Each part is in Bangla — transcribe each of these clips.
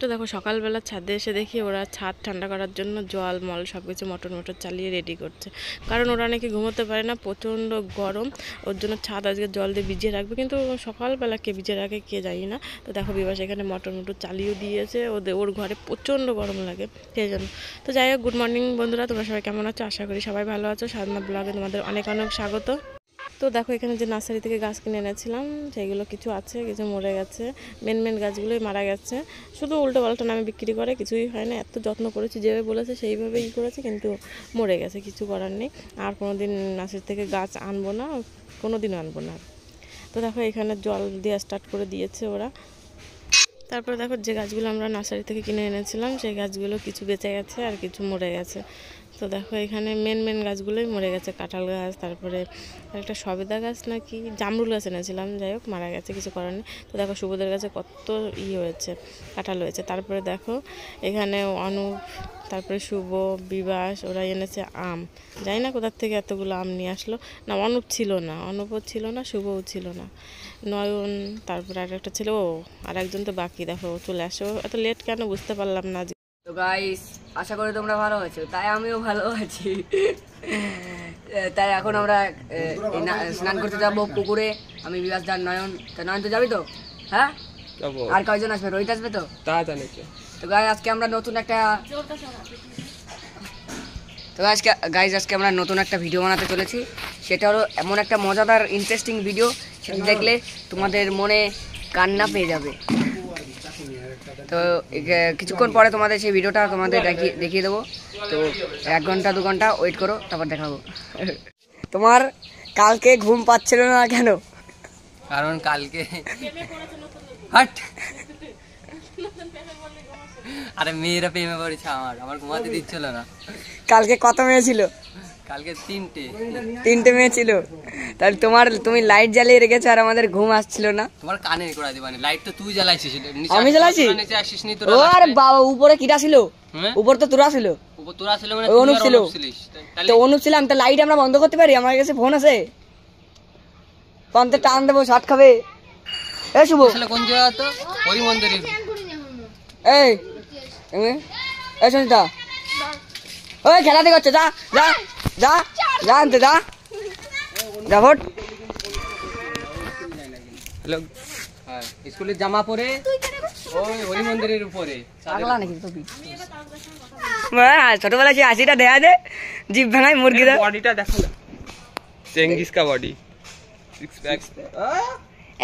তো দেখো সকালবেলা ছাদে এসে দেখি ওরা ছাদ ঠান্ডা করার জন্য জল মল সব কিছু মটর মটর চালিয়ে রেডি করছে কারণ ওরা নাকি ঘুমোতে পারে না প্রচণ্ড গরম ওর জন্য ছাদ আজকে জল দিয়ে ভিজিয়ে রাখবে কিন্তু সকালবেলা কে ভিজিয়ে রাখে কে জানি না তো দেখো বিবাস এখানে মটর মটর চালিয়েও দিয়েছে ওদের ওর ঘরে প্রচণ্ড গরম লাগে সেই জন্য তো যাই হোক গুড মর্নিং বন্ধুরা তোমরা সবাই কেমন আছো আশা করি সবাই ভালো আছো সাধনা ব্লগে তোমাদের অনেক অনেক স্বাগত তো দেখো এখানে যে নার্সারি থেকে গাছ কিনে এনেছিলাম সেইগুলো কিছু আছে কিছু মরে গেছে মেন মেন গাছগুলোই মারা গেছে শুধু উল্টো পাল্টা নামে বিক্রি করে কিছুই হয় না এত যত্ন করেছি যেভাবে বলেছে সেইভাবে ই করেছে কিন্তু মরে গেছে কিছু করার নেই আর কোনো দিন নার্সারি থেকে গাছ আনবো না কোনো দিন আনবো না তো দেখো এখানে জল দেওয়া স্টার্ট করে দিয়েছে ওরা তারপরে দেখো যে গাছগুলো আমরা নার্সারি থেকে কিনে এনেছিলাম সেই গাছগুলো কিছু বেঁচে গেছে আর কিছু মরে গেছে তো দেখো এখানে মেন মেন গাছগুলোই মরে গেছে কাঁঠাল গাছ তারপরে একটা সবেদা গাছ নাকি জামরুল গাছ এনেছিলাম যাই হোক মারা গেছে কিছু করার নেই তো দেখো সুবোধের গাছে কত ই হয়েছে কাঁঠাল হয়েছে তারপরে দেখো এখানে অনুপ তারপরে শুভ বিবাস ওরা এনেছে আম জানি না কোথার থেকে এতগুলো আম নিয়ে আসলো না অনুপ ছিল না অনুপও ছিল না শুভও ছিল না নয়ন তারপরে আর একটা ছিল ও আর একজন তো বাকি দেখো চলে আসো এত লেট কেন বুঝতে পারলাম না তো গাইস আশা করি তোমরা ভালো আছো তাই আমিও ভালো আছি তাই এখন আমরা স্নান করতে যাবো পুকুরে আমি বিবাস যান নয়ন তা নয়ন তো যাবি তো হ্যাঁ আর কয়জন আসবে রোহিত আসবে তো তা জানি তো গাই আজকে আমরা নতুন একটা তো আজকে গাইজ আজকে আমরা নতুন একটা ভিডিও বানাতে চলেছি সেটা হলো এমন একটা মজাদার ইন্টারেস্টিং ভিডিও সেটা হ্যাঁ। দেখলে তোমাদের মনে কান্না পেয়ে যাবে তো কিছুক্ষণ পরে তোমাদের সেই ভিডিওটা তোমাদের দেখিয়ে দেখিয়ে দেবো তো এক ঘন্টা দু ঘন্টা ওয়েট করো তারপর দেখাবো তোমার কালকে ঘুম পাচ্ছিল না কেন কারণ কালকে আরে মেয়েরা প্রেমে পড়েছে আমার আমার ঘুমাতে দিচ্ছিল না কালকে কত মেয়ে ছিল কালকে তিনটে তিনটে মেয়ে ছিল তাহলে তোমার তুমি লাইট জ্বালিয়ে রেখেছো আর আমাদের ঘুম আসছিল না তোমার কানে করে লাইট মানে তো তুই জ্বালাইছিস আমি জ্বালাইছি আরে বাবা উপরে কিটা ছিল হ্যাঁ? উপর তো তোরা ছিল উপর তোরা ছিল মানে অনুপ ছিল তো অনুপ ছিলাম তো লাইট আমরা বন্ধ করতে পারি আমার কাছে ফোন আছে পান্তে টান দেবো সাত খাবে এ শুভ কোন জায়গা তো হরি আচ্ছা, এই এই সঞ্জিতা ওই খেলাতে করছে যা যা যা যা আনতে যা যা ভোট হ্যালো হ্যাঁ, স্কুলের জামা পরে ওই হরি মন্দিরের উপরে পাগলা নাকি তুমি ছোটবেলা সেই হাসিটা দেয়া দে জিভ ভাঙাই মুরগি দা বডিটা দেখো চেঙ্গিস কা body six pack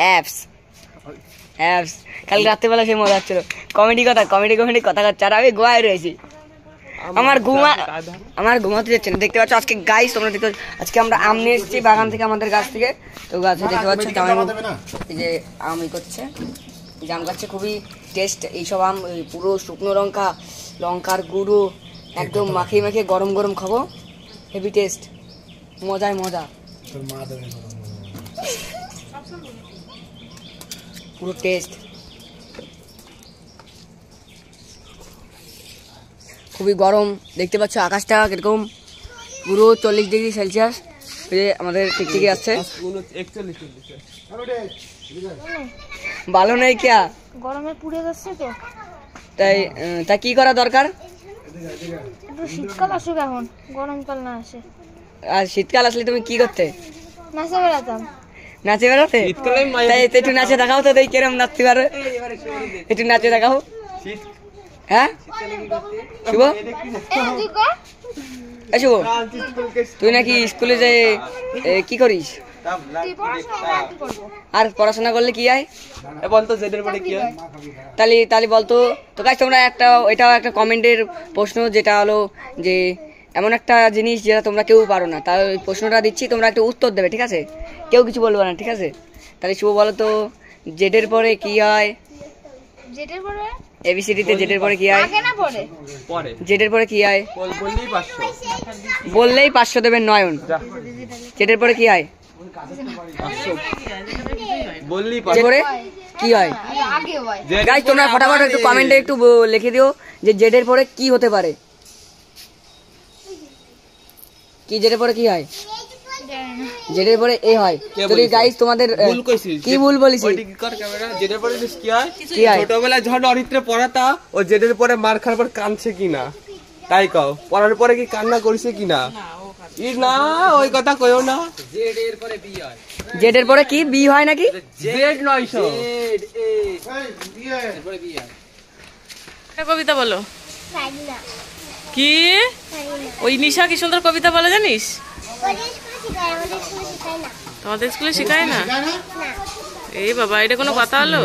abs abs কাল রাতে রাত্রেবেলা সেই মজা ছিল কমেডি কথা কমেডি কমেডি কথা করছে আর আমি গোয়ায় রয়েছি আমার ঘুমা আমার ঘুমাতে যাচ্ছে না দেখতে পাচ্ছ আজকে গাইস তোমরা দেখতে আজকে আমরা আম নিয়ে এসেছি বাগান থেকে আমাদের গাছ থেকে তো গাছে দেখতে পাচ্ছ এই যে আম ই করছে জাম গাছে খুবই টেস্ট এইসব আম পুরো শুকনো লঙ্কা লঙ্কার গুঁড়ো একদম মাখিয়ে মাখিয়ে গরম গরম খাবো হেভি টেস্ট মজায় মজা পুরো টেস্ট খুবই গরম দেখতে পাচ্ছ আকাশটা কিরকম পুরো চল্লিশ ডিগ্রি সেলসিয়াস হয়ে আমাদের টিকটিকি আছে ভালো নেই কে গরমে পুড়ে যাচ্ছে তো তাই তা কি করা দরকার শীতকাল আসুক এখন গরমকাল না আসে আর শীতকাল আসলে তুমি কি করতে নাচে বেড়াতাম নাচে বেড়াতে তাই একটু নাচে দেখাও তো তাই কেরম নাচতে পারো একটু নাচে দেখাও হ্যাঁ শুভ তুই নাকি স্কুলে যে কি করিস আর পড়াশোনা করলে কি হয় বলতো তাহলে তাহলে বলতো তো কাজ তোমরা একটা এটাও একটা কমেন্টের প্রশ্ন যেটা হলো যে এমন একটা জিনিস যেটা তোমরা কেউ পারো না তাহলে প্রশ্নটা দিচ্ছি তোমরা একটা উত্তর দেবে ঠিক আছে কেউ কিছু বলবে না ঠিক আছে তাহলে শুভ বলো তো জেডের পরে কি হয় জেডের পরে এবিসিডিতে জেডের পরে কি আয় জেডের পরে কি আয় বললেই পাঁচশো দেবেন নয়ন জেডের পরে কি আয় কি হয় তোমরা ফটাফট একটু কমেন্টে একটু লিখে দিও যে জেডের পরে কি হতে পারে কি জেডের পরে কি হয় যেটার পরে এ হয় তো গাইস তোমাদের কি ভুল যেটার পরে কি হয় অরিত্রে পড়াতা ও যেটার পরে মার পর কাঁদছে কিনা তাই কও পড়ার পরে কি কান্না করিছে কিনা ই না ওই কথা কইও না পরে বি হয় পরে কি বি হয় নাকি জেড 900 জেড এ বি হয় কবিতা বলো কি ওই নিশা কি সুন্দর কবিতা বলে জানিস তোমাদের স্কুলে শেখায় না এই বাবা এটা কোনো কথা হলো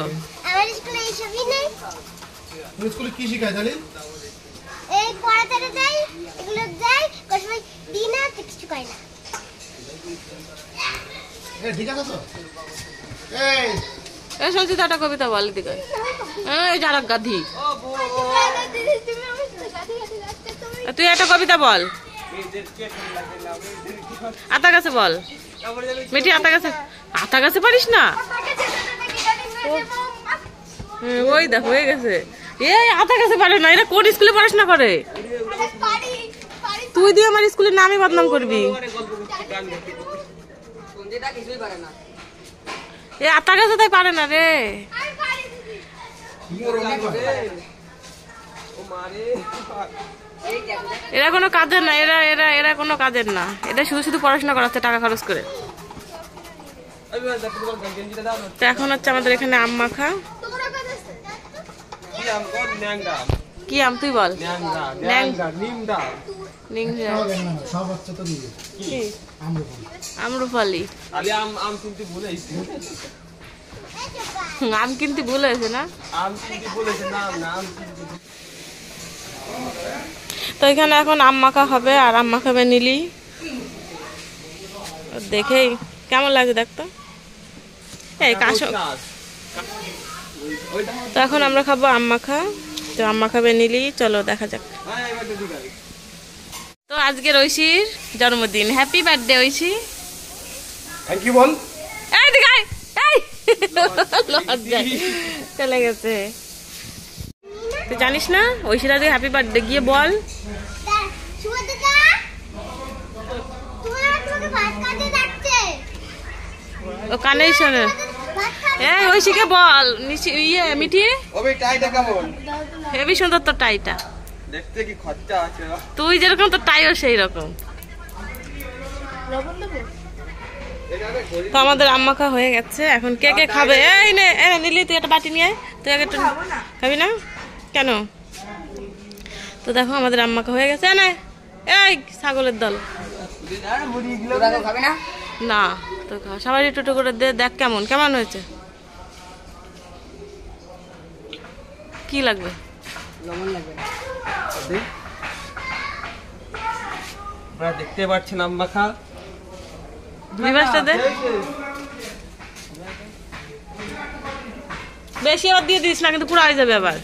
আমাদের শুনছি তো একটা কবিতা বল দিকে গাধি তুই একটা কবিতা বল আতা গাছে বল মেয়েটি আতা গাছে আতা গাছে পারিস না হ্যাঁ, ওই দেখ হয়ে গেছে এ আতা গাছে পারে না এরা কোন স্কুলে পড়াশোনা করে তুই দিয়ে আমার স্কুলের নামই বদনাম করবি এ আতা গাছে তাই পারে না রে ও এরা কোনো কাজের না এরা এরা এরা কোনো কাজের না এটা শুধু শুধু পড়াশোনা করাচ্ছে টাকা খরচ করে তো এখন হচ্ছে আমাদের এখানে আম মাখা কি আম তুই বল আম কিন্তু ভুল হয়েছে না আম কিন্তু ভুল হয়েছে না আম তো এখানে এখন আম্মাখা হবে আর আম্মা খাবে নিলি দেখেই কেমন লাগছে দেখতো এই কাঁচো তো এখন আমরা খাবো আম্মা মাখা তো আম্মা খাবে নিলি চলো দেখা যাক হ্যাঁ, তো আজকের ঐশীর জন্মদিন happy birthday Aishi thank you বল এই দেখাই এই চলে গেছে তুই জানিস না ঐশীরা তুই হ্যাপি বার্থডে গিয়ে বল ও কানেই শোনে এই ঐশীকে বল ইয়ে মিঠিয়ে হেবি সুন্দর তোর টাইটা তুই যেরকম তোর টাইও সেই রকম তো আমাদের আম্মাখা হয়ে গেছে এখন কে কে খাবে এই নে নিলি তুই একটা বাটি নিয়ে তুই একটা খাবি না কেন তো দেখো আমাদের আম্মাকে হয়ে গেছে না এই ছাগলের দল না তো সবাই টুটু করে দে দেখ কেমন কেমন হয়েছে কি লাগবে দেখতে পাচ্ছি না মাখা বেশি আবার দিয়ে দিস না কিন্তু পুরো হয়ে যাবে আবার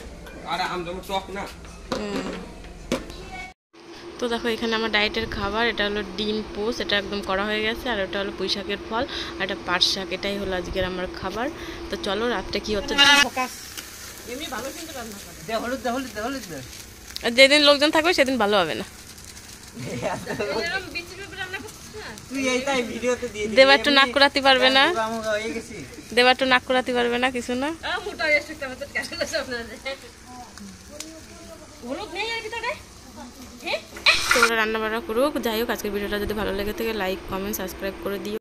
তো দেখো এখানে আমার ডায়েটের খাবার এটা হলো ডিম পোস এটা একদম করা হয়ে গেছে আর ওটা হলো পুঁই শাকের ফল আর এটা পাট শাক এটাই হলো আজকের আমার খাবার তো চলো রাত্রে কি হচ্ছে যেদিন লোকজন থাকবে সেদিন ভালো হবে না দেবার একটু নাক করাতে পারবে না দেবার একটু নাক করাতে পারবে না কিছু না হ্যাঁ? তোমরা রান্না বান্না করুক যাই হোক আজকের ভিডিওটা যদি ভালো লেগে থাকে লাইক কমেন্ট সাবস্ক্রাইব করে দিও